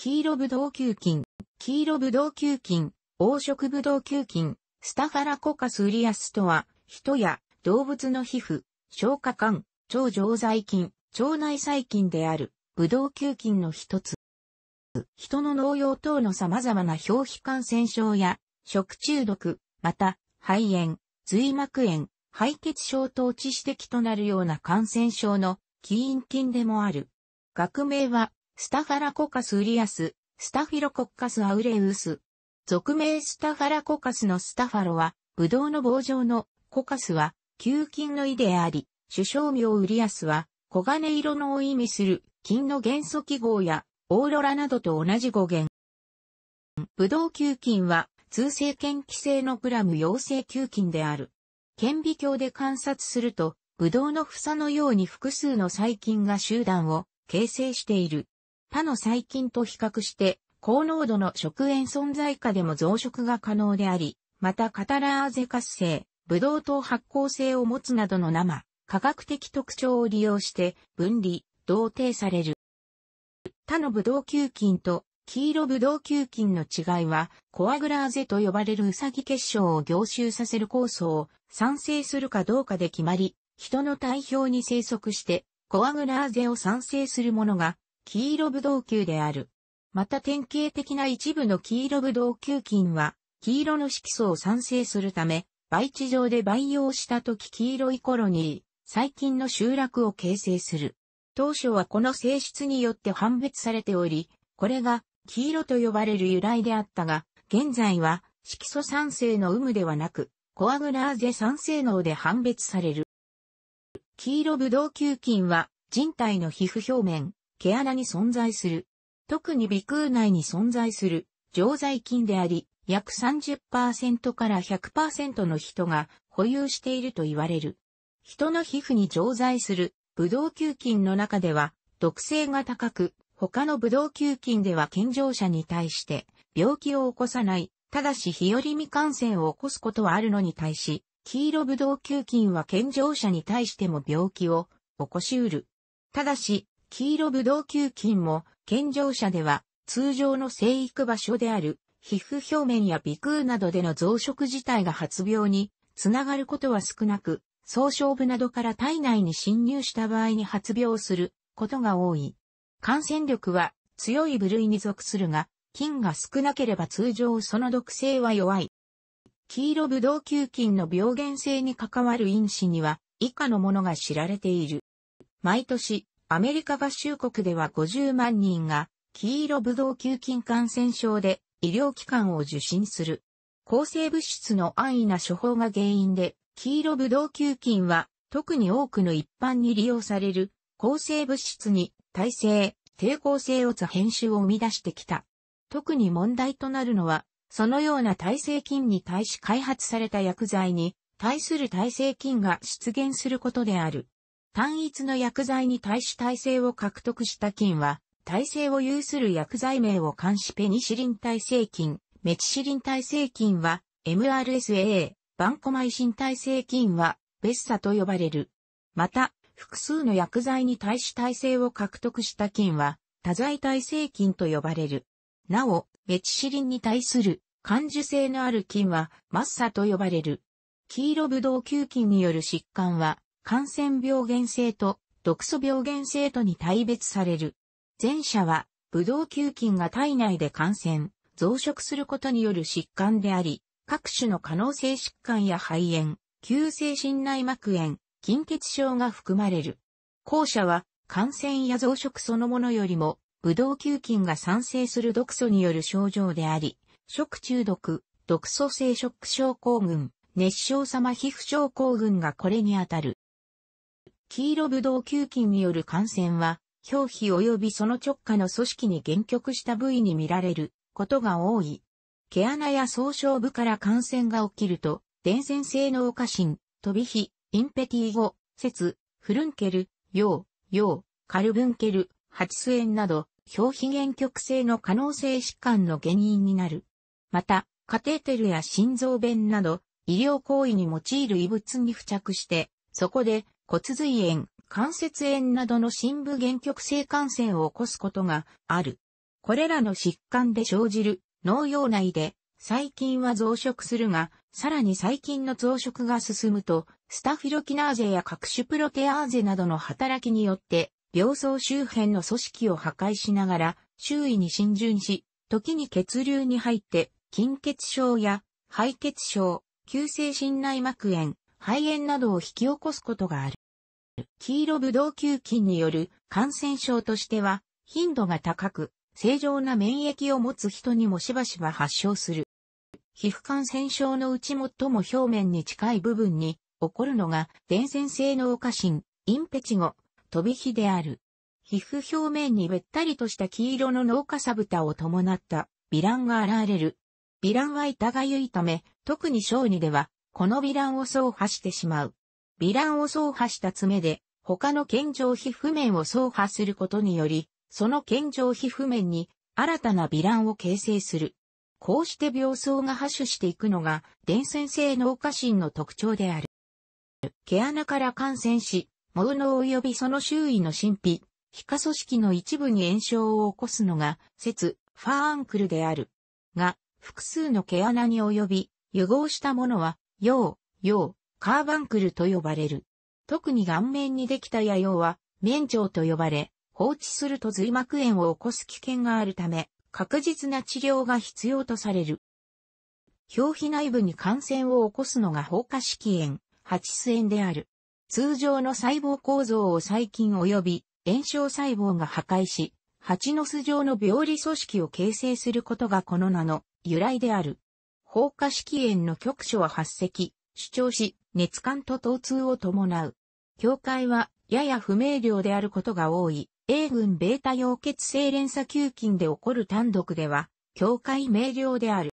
黄色ブドウ球菌、黄色ブドウ球菌、黄色ブドウ球菌、スタファラコカスウリアスとは、人や動物の皮膚、消化管、腸常在菌、腸内細菌である、ブドウ球菌の一つ。人の農用等の様々な表皮感染症や、食中毒、また、肺炎、髄膜炎、肺血症等致死的となるような感染症の起因菌でもある。学名は、スタファラコカスウリアス、スタフィロコッカスアウレウス。俗名スタファラコカスのスタファロは、ブドウの棒状のコカスは、球菌の意であり、首相名ウリアスは、黄金色のを意味する、金の元素記号や、オーロラなどと同じ語源。ブドウ球菌は、通性検規性のプラム陽性球菌である。顕微鏡で観察すると、ブドウの房のように複数の細菌が集団を形成している。他の細菌と比較して、高濃度の食塩存在下でも増殖が可能であり、またカタラーゼ活性、ブドウ糖発酵性を持つなどの生、科学的特徴を利用して分離、同定される。他のブドウ球菌と黄色ブドウ球菌の違いは、コアグラーゼと呼ばれるウサギ結晶を凝集させる酵素を産生するかどうかで決まり、人の体表に生息して、コアグラーゼを産生するものが黄色ブドウ球である。また典型的な一部の黄色ブドウ球菌は、黄色の色素を産生するため、培地上で培養した時黄色いコロニー、細菌の集落を形成する。当初はこの性質によって判別されており、これが黄色と呼ばれる由来であったが、現在は色素酸性の有無ではなく、コアグラーゼ産性能で判別される。黄色ブドウ球菌は人体の皮膚表面、毛穴に存在する。特に鼻腔内に存在する常在菌であり、約30%から100%の人が保有していると言われる。人の皮膚に常在するブドウ球菌の中では毒性が高く、他のブドウ球菌では健常者に対して病気を起こさない、ただし日和未感染を起こすことはあるのに対し、黄色ブドウ球菌は健常者に対しても病気を起こしうる。ただし、黄色ブドウ球菌も、健常者では、通常の生育場所である、皮膚表面や鼻腔などでの増殖自体が発病につながることは少なく、総生部などから体内に侵入した場合に発病することが多い。感染力は強い部類に属するが、菌が少なければ通常その毒性は弱い。黄色ブドウ球菌の病原性に関わる因子には以下のものが知られている。毎年アメリカ合衆国では50万人が、黄色ブドウ球菌感染症で医療機関を受診する。抗生物質の安易な処方が原因で、黄色ブドウ球菌は、特に多くの一般に利用される、抗生物質に、耐性、抵抗性をつ編集を生み出してきた。特に問題となるのは、そのような耐性菌に対し開発された薬剤に対する耐性菌が出現することである。単一の薬剤に対し耐性を獲得した菌は、耐性を有する薬剤名を監視ペニシリン耐性菌、メチシリン耐性菌は、MRSA、バンコマイシン耐性菌は、ベッサと呼ばれる。また、複数の薬剤に対し耐性を獲得した菌は、多剤耐性菌と呼ばれる。なお、メチシリンに対する感受性のある菌は、マッサと呼ばれる。黄色ブドウ球菌による疾患は、感染病原性と毒素病原性とに対別される。前者は、ブドウ球菌が体内で感染、増殖することによる疾患であり、各種の可能性疾患や肺炎、急性心内膜炎、菌血症が含まれる。後者は、感染や増殖そのものよりも、ブドウ球菌が産生する毒素による症状であり、食中毒、毒素性ショック症候群、熱症様皮膚症候群がこれにあたる。黄色ブドウ球菌による感染は、表皮及びその直下の組織に限局した部位に見られることが多い。毛穴や総傷部から感染が起きると、伝染性脳過信、飛び火、インペティ語、節、フルンケル、陽、陽、カルブンケル、ハチス炎など、表皮限局性の可能性疾患の原因になる。また、カテーテルや心臓弁など、医療行為に用いる異物に付着して、そこで骨髄炎、関節炎などの深部原曲性感染を起こすことがある。これらの疾患で生じる脳葉内で細菌は増殖するが、さらに細菌の増殖が進むと、スタフィロキナーゼや各種プロテアーゼなどの働きによって、病巣周辺の組織を破壊しながら、周囲に浸潤し、時に血流に入って、筋血症や肺血症、急性心内膜炎、肺炎などを引き起こすことがある。黄色ブドウ球菌による感染症としては頻度が高く、正常な免疫を持つ人にもしばしば発症する。皮膚感染症のうち最も表面に近い部分に起こるのが伝染性の脳過信、インペチゴ、飛び火である。皮膚表面にべったりとした黄色の脳化サブタを伴ったヴィランが現れる。ヴィランは痛がゆいため、特に小児では、このヴィランを走破してしまう。糜爛を走破した爪で、他の健常皮膚面を走破することにより、その健常皮膚面に新たな糜爛を形成する。こうして病巣が破種していくのが伝染性脳下心の特徴である。毛穴から感染し、毛脳及びその周囲の神秘、皮下組織の一部に炎症を起こすのが、説、ファーアンクルである。が、複数の毛穴に及び、融合したものは、陽、陽、カーバンクルと呼ばれる。特に顔面にできた野用は、面腸と呼ばれ、放置すると髄膜炎を起こす危険があるため、確実な治療が必要とされる。表皮内部に感染を起こすのが放火式炎、蜂巣炎である。通常の細胞構造を細菌及び炎症細胞が破壊し、蜂の巣状の病理組織を形成することがこの名の由来である。放火式炎の局所は発石、主張し、熱感と疼痛を伴う。境界はやや不明瞭であることが多い。A 群ベータ溶血性連鎖球菌で起こる単独では、境界明瞭である。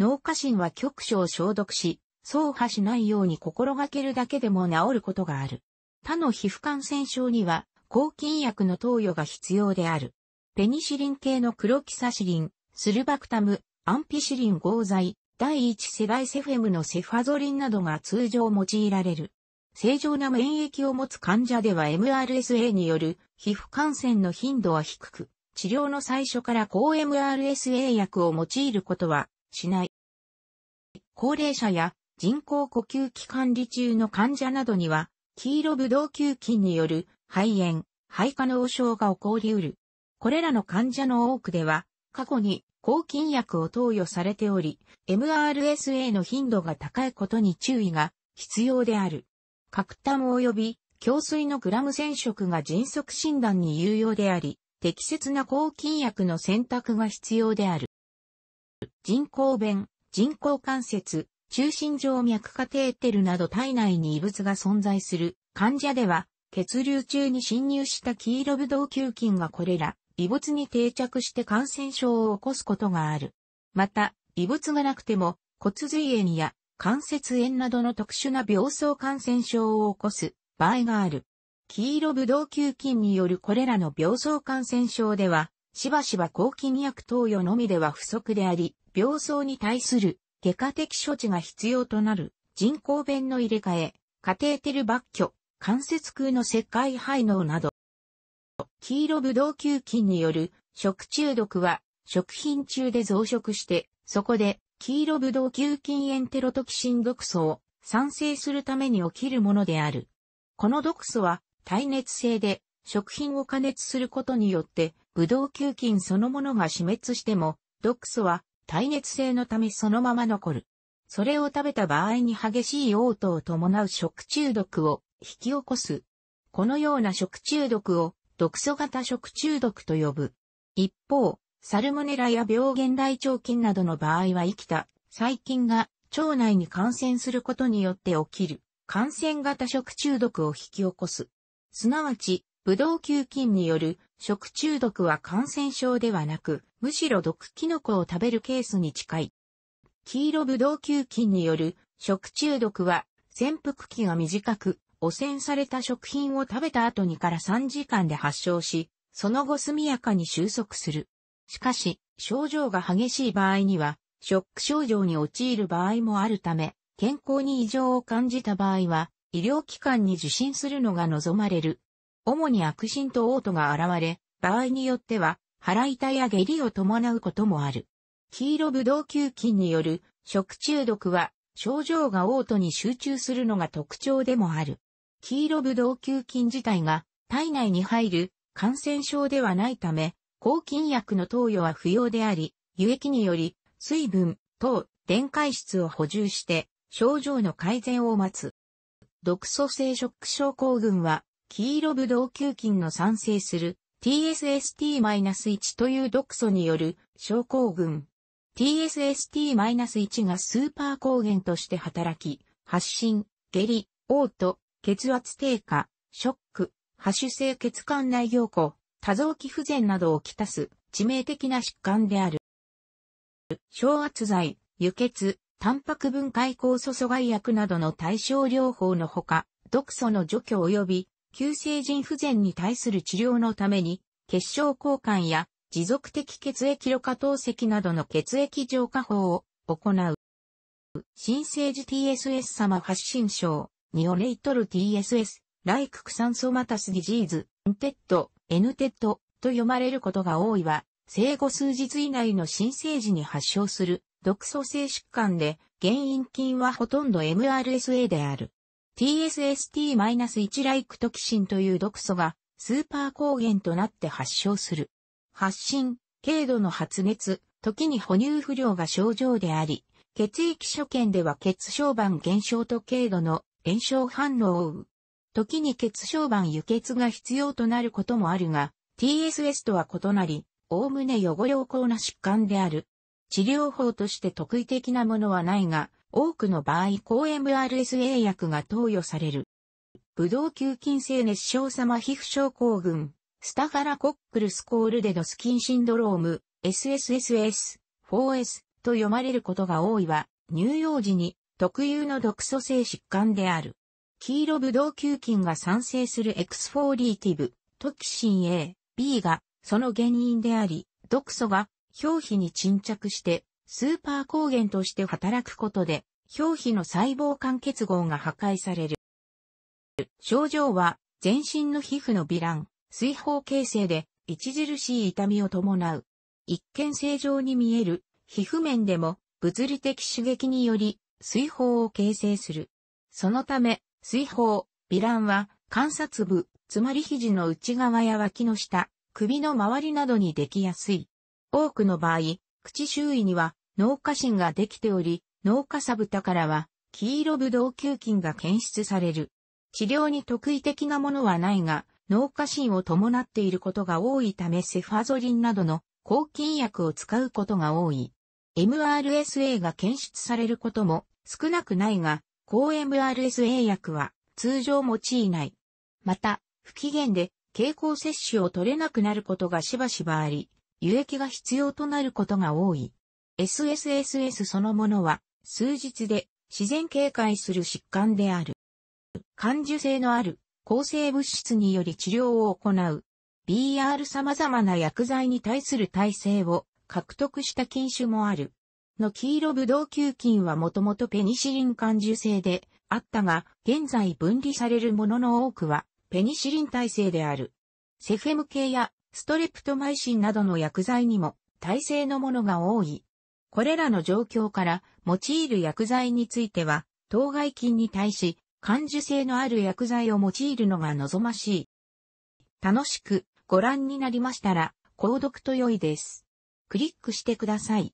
脳下心は局所を消毒し、走破しないように心がけるだけでも治ることがある。他の皮膚感染症には、抗菌薬の投与が必要である。ペニシリン系のクロキサシリン、スルバクタム、アンピシリン合剤、第一世代セフェムのセファゾリンなどが通常用いられる。正常な免疫を持つ患者では MRSA による皮膚感染の頻度は低く、治療の最初から抗 MRSA 薬を用いることはしない。高齢者や人工呼吸器管理中の患者などには、黄色ブドウ球菌による肺炎、肺化脳症が起こり得る。これらの患者の多くでは、過去に抗菌薬を投与されており、MRSA の頻度が高いことに注意が必要である。核炭及び胸水のグラム染色が迅速診断に有用であり、適切な抗菌薬の選択が必要である。人工弁、人工関節、中心静脈カテーテルなど体内に異物が存在する患者では、血流中に侵入した黄色ブドウ球菌がこれら異物に定着して感染症を起こすことがある。また、異物がなくても骨髄炎や関節炎などの特殊な病巣感染症を起こす場合がある。黄色ブドウ球菌によるこれらの病巣感染症では、しばしば抗菌薬投与のみでは不足であり、病巣に対する外科的処置が必要となる人工弁の入れ替え、カテーテル抜去、関節空の石灰排能など、黄色ブドウ球菌による食中毒は食品中で増殖して、そこで黄色ブドウ球菌エンテロトキシン毒素を産生するために起きるものである。この毒素は耐熱性で食品を加熱することによってブドウ球菌そのものが死滅しても毒素は耐熱性のためそのまま残る。それを食べた場合に激しい嘔吐を伴う食中毒を引き起こす。このような食中毒を毒素型食中毒と呼ぶ。一方、サルモネラや病原大腸菌などの場合は生きた細菌が腸内に感染することによって起きる感染型食中毒を引き起こす。すなわち、ブドウ球菌による食中毒は感染症ではなく、むしろ毒キノコを食べるケースに近い。黄色ブドウ球菌による食中毒は潜伏期が短く、汚染された食品を食べた後2から3時間で発症し、その後速やかに収束する。しかし、症状が激しい場合には、ショック症状に陥る場合もあるため、健康に異常を感じた場合は、医療機関に受診するのが望まれる。主に悪心と嘔吐が現れ、場合によっては、腹痛や下痢を伴うこともある。黄色ブドウ球菌による食中毒は、症状が嘔吐に集中するのが特徴でもある。黄色ブドウ球菌自体が体内に入る感染症ではないため、抗菌薬の投与は不要であり、輸液により水分、等、電解質を補充して症状の改善を待つ。毒素性ショック症候群は黄色ブドウ球菌の産生する TSST-1 という毒素による症候群。TSST-1 がスーパー抗原として働き、発疹、下痢、嘔吐、血圧低下、ショック、発種性血管内凝固、多臓器不全などをきたす致命的な疾患である。小圧剤、輸血、タンパク分解酵素阻害薬などの対症療法のほか、毒素の除去及び急性腎不全に対する治療のために、血小交換や持続的血液濾過透析などの血液浄化法を行う。新生児 TSS 様発信症、ニオレイトル TSS、ライクク酸素マタスディジーズ、ンテッド、エヌテッドと読まれることが多いは、生後数日以内の新生児に発症する毒素性疾患で、原因菌はほとんど MRSA である。TSST-1 ライクトキシンという毒素がスーパー抗原となって発症する。発疹、軽度の発熱、時に哺乳不良が症状であり、血液所見では血小板減少と軽度の炎症反応を負う。時に血小板輸血が必要となることもあるが、TSS とは異なり、おおむね予後良好な疾患である。治療法として特異的なものはないが、多くの場合抗 MRSA 薬が投与される。ブドウ球菌性熱症様皮膚症候群、スタファラコックルスコールデドスキンシンドローム、SSSS、4S と読まれることが多いは、乳幼児に特有の毒素性疾患である。黄色ブドウ球菌が産生するエクスフォーリーティブ、トキシン A、B がその原因であり、毒素が表皮に沈着してスーパー抗原として働くことで、表皮の細胞間結合が破壊される。症状は全身の皮膚の微乱、水泡形成で著しい痛みを伴う。一見正常に見える皮膚面でも物理的刺激により水泡を形成する。そのため、水泡、ランは、観察部、つまり肘の内側や脇の下、首の周りなどにできやすい。多くの場合、口周囲には脳下芯ができており、脳下サブタからは黄色ブドウ球菌が検出される。治療に特異的なものはないが、脳下芯を伴っていることが多いためセファゾリンなどの抗菌薬を使うことが多い。MRSA が検出されることも少なくないが、抗 MRSA 薬は通常用いない。また、不機嫌で経口摂取を取れなくなることがしばしばあり、輸液が必要となることが多い。SSSS そのものは数日で自然警戒する疾患である。感受性のある抗生物質により治療を行う。BR 様々な薬剤に対する耐性を獲得した禁酒もある。の黄色ブドウ球菌はもともとペニシリン感受性であったが、現在分離されるものの多くはペニシリン耐性である。セフェム系やストレプトマイシンなどの薬剤にも耐性のものが多い。これらの状況から用いる薬剤については、当該菌に対し感受性のある薬剤を用いるのが望ましい。楽しくご覧になりましたら、購読と良いです。クリックしてください。